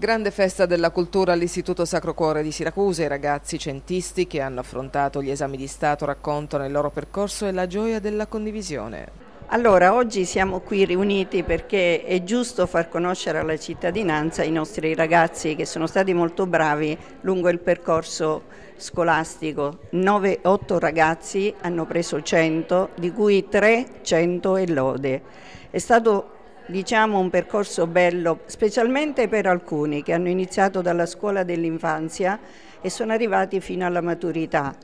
Grande festa della cultura all'Istituto Sacro Cuore di Siracusa. I ragazzi centisti che hanno affrontato gli esami di Stato raccontano il loro percorso e la gioia della condivisione. Allora, oggi siamo qui riuniti perché è giusto far conoscere alla cittadinanza i nostri ragazzi che sono stati molto bravi lungo il percorso scolastico. 9-8 ragazzi hanno preso 100, di cui 300 e lode. È stato diciamo un percorso bello, specialmente per alcuni che hanno iniziato dalla scuola dell'infanzia e sono arrivati fino alla maturità.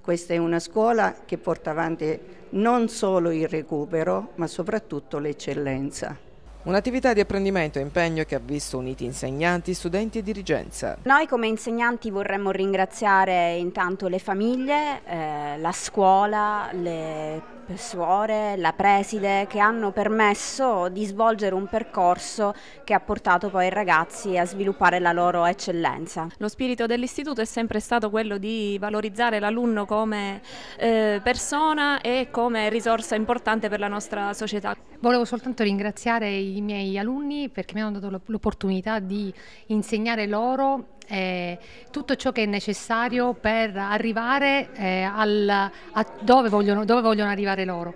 Questa è una scuola che porta avanti non solo il recupero, ma soprattutto l'eccellenza. Un'attività di apprendimento e impegno che ha visto uniti insegnanti, studenti e dirigenza. Noi come insegnanti vorremmo ringraziare intanto le famiglie, eh, la scuola, le suore, la preside che hanno permesso di svolgere un percorso che ha portato poi i ragazzi a sviluppare la loro eccellenza. Lo spirito dell'istituto è sempre stato quello di valorizzare l'alunno come eh, persona e come risorsa importante per la nostra società. Volevo soltanto ringraziare i miei alunni perché mi hanno dato l'opportunità di insegnare loro eh, tutto ciò che è necessario per arrivare eh, al, a dove vogliono, dove vogliono arrivare loro.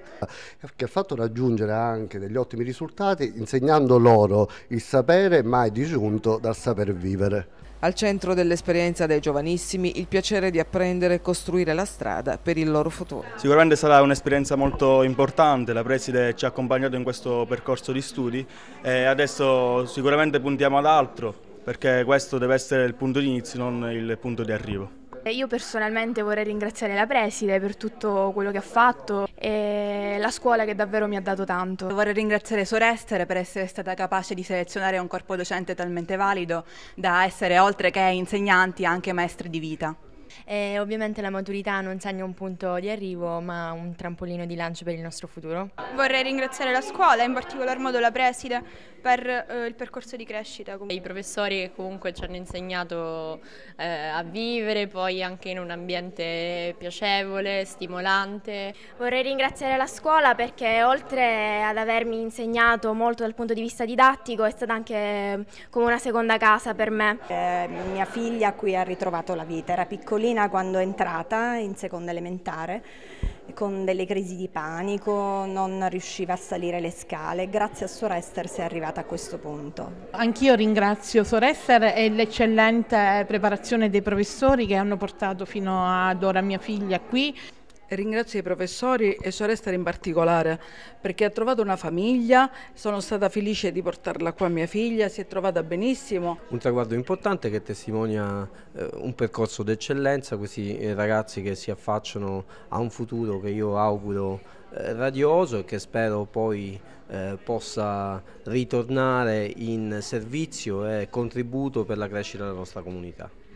Che ha fatto raggiungere anche degli ottimi risultati insegnando loro il sapere mai disgiunto dal saper vivere. Al centro dell'esperienza dei giovanissimi il piacere di apprendere e costruire la strada per il loro futuro. Sicuramente sarà un'esperienza molto importante, la Preside ci ha accompagnato in questo percorso di studi e adesso sicuramente puntiamo ad altro perché questo deve essere il punto di inizio, non il punto di arrivo. Io personalmente vorrei ringraziare la Preside per tutto quello che ha fatto e la scuola che davvero mi ha dato tanto. Vorrei ringraziare Sorestere per essere stata capace di selezionare un corpo docente talmente valido da essere oltre che insegnanti anche maestri di vita. E ovviamente la maturità non segna un punto di arrivo ma un trampolino di lancio per il nostro futuro. Vorrei ringraziare la scuola, in particolar modo la preside, per eh, il percorso di crescita. Comunque. I professori che comunque ci hanno insegnato eh, a vivere, poi anche in un ambiente piacevole, stimolante. Vorrei ringraziare la scuola perché oltre ad avermi insegnato molto dal punto di vista didattico è stata anche eh, come una seconda casa per me. Eh, mia figlia qui ha ritrovato la vita, era piccolina quando è entrata in seconda elementare con delle crisi di panico, non riusciva a salire le scale. Grazie a Sor Sorester si è arrivata a questo punto. Anch'io ringrazio Sor Sorester e l'eccellente preparazione dei professori che hanno portato fino ad ora mia figlia qui. Ringrazio i professori e Sorestare in particolare perché ha trovato una famiglia, sono stata felice di portarla qua mia figlia, si è trovata benissimo. Un traguardo importante che testimonia eh, un percorso d'eccellenza, questi eh, ragazzi che si affacciano a un futuro che io auguro eh, radioso e che spero poi possa ritornare in servizio e contributo per la crescita della nostra comunità.